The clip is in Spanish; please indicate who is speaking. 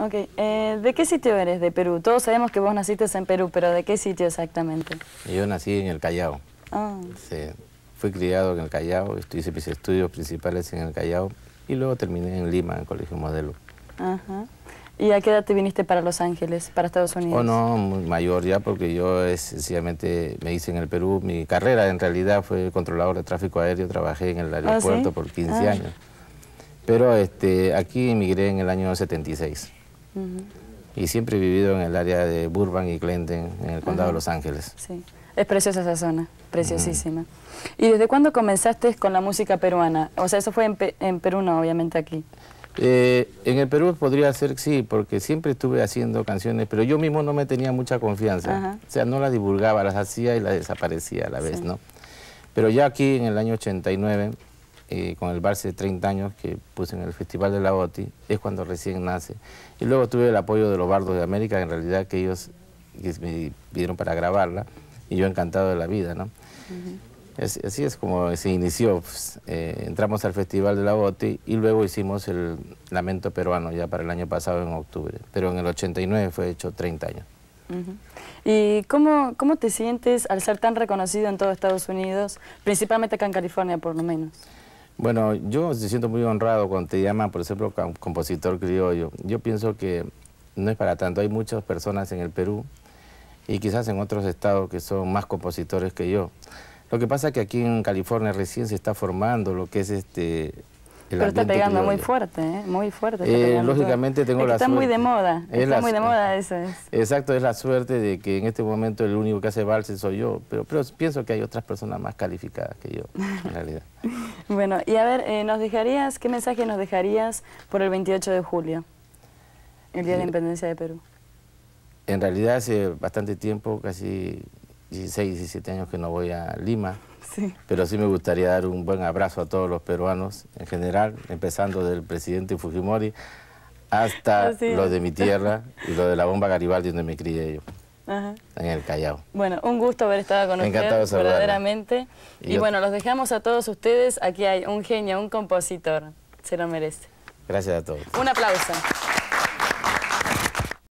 Speaker 1: Ok, eh, ¿de qué sitio eres de Perú? Todos sabemos que vos naciste en Perú, pero ¿de qué sitio exactamente?
Speaker 2: Yo nací en el Callao.
Speaker 1: Ah. Sí,
Speaker 2: fui criado en el Callao, hice mis estudios principales en el Callao y luego terminé en Lima, en el Colegio Modelo.
Speaker 1: ¿Y a qué edad te viniste para Los Ángeles, para Estados Unidos? Oh, no,
Speaker 2: mayor ya, porque yo es, sencillamente me hice en el Perú. Mi carrera en realidad fue controlador de tráfico aéreo, trabajé en el ¿Ah, aeropuerto por 15 ah. años. Pero este, aquí emigré en el año 76. Y siempre he vivido en el área de Burbank y Clinton, en el condado de Los Ángeles.
Speaker 1: Sí, es preciosa esa zona, preciosísima. ¿Y desde cuándo comenzaste con la música peruana? O sea, eso fue en, Perú, no, obviamente aquí.
Speaker 2: Eh, en el Perú podría ser sí, porque siempre estuve haciendo canciones, pero yo mismo no me tenía mucha confianza. O sea, no las divulgaba, las hacía y las desaparecía a la vez, ¿no? Pero ya aquí en el año 89 eh, con el Barce de 30 años que puse en el Festival de la OTI, es cuando recién nace. Y luego tuve el apoyo de los Bardos de América, en realidad que ellos me pidieron para grabarla, y yo encantado de la vida, ¿no? así, es como se inició. Pues, eh, entramos al Festival de la OTI y luego hicimos el Lamento Peruano ya para el año pasado en octubre, pero en el 89 fue hecho 30 años.
Speaker 1: ¿Y cómo, cómo te sientes al ser tan reconocido en todo Estados Unidos, principalmente acá en California por lo menos?
Speaker 2: Bueno, yo me siento muy honrado cuando te llaman, por ejemplo, compositor criollo. Yo pienso que no es para tanto. Hay muchas personas en el Perú y quizás en otros estados que son más compositores que yo. Lo que pasa es que aquí en California recién se está formando lo que es este, pero está pegando muy
Speaker 1: fuerte, ¿eh? muy fuerte. Eh, lógicamente tengo la está muy de moda, está muy de moda eso.
Speaker 2: Exacto, es la suerte de que en este momento el único que hace valses soy yo, pero, pero pienso que hay otras personas más calificadas que yo, en realidad.
Speaker 1: bueno, y a ver, eh, ¿nos dejarías, qué mensaje nos dejarías por el 28 de julio, el Día de la eh, Independencia de Perú?
Speaker 2: En realidad hace bastante tiempo, casi 16, 17 años que no voy a Lima, pero sí me gustaría dar un buen abrazo a todos los peruanos en general, empezando del presidente Fujimori hasta los de mi tierra y lo de la bomba Garibaldi donde me crié yo. en el
Speaker 1: Callao. Bueno, un gusto haber estado con ustedes, verdaderamente. Y, bueno, los dejamos a todos ustedes. Aquí hay un genio, un compositor. Se lo merece. Gracias a todos. Un aplauso.